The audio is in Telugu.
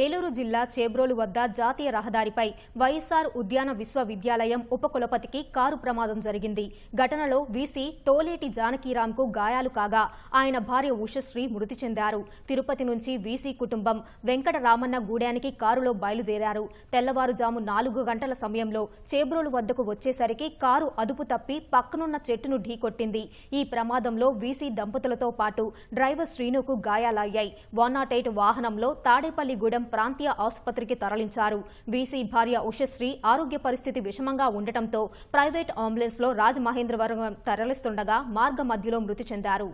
ఏలూరు జిల్లా చేబ్రోలు వద్ద జాతీయ రహదారిపై వైఎస్ఆర్ ఉద్యాన విశ్వవిద్యాలయం ఉపకులపతికి కారు ప్రమాదం జరిగింది ఘటనలో వీసీ తోలేటి జానకీరాంకు గాయాలు కాగా ఆయన భార్య ఉషశ్రీ మృతి చెందారు తిరుపతి నుంచి వీసీ కుటుంబం వెంకటరామన్న గూడానికి కారులో బయలుదేరారు తెల్లవారుజాము నాలుగు గంటల సమయంలో చేబ్రోలు వద్దకు వచ్చేసరికి కారు అదుపు తప్పి పక్కనున్న చెట్టును ఢీకొట్టింది ఈ ప్రమాదంలో వీసీ దంపతులతో పాటు డ్రైవర్ శ్రీనుకు గాయాలయ్యాయి వన్ నాట్ ఎయిట్ వాహనంలో తాడేపల్లిగూడ గూడెం ప్రాంతీయ ఆసుపత్రికి తరలించారు వీసీ భార్య ఉషశ్రీ ఆరోగ్య పరిస్థితి విషమంగా ఉండటంతో ప్రైవేట్ అంబులెన్స్లో రాజమహేంద్రవరం తరలిస్తుండగా మార్గ మధ్యలో మృతి చెందారు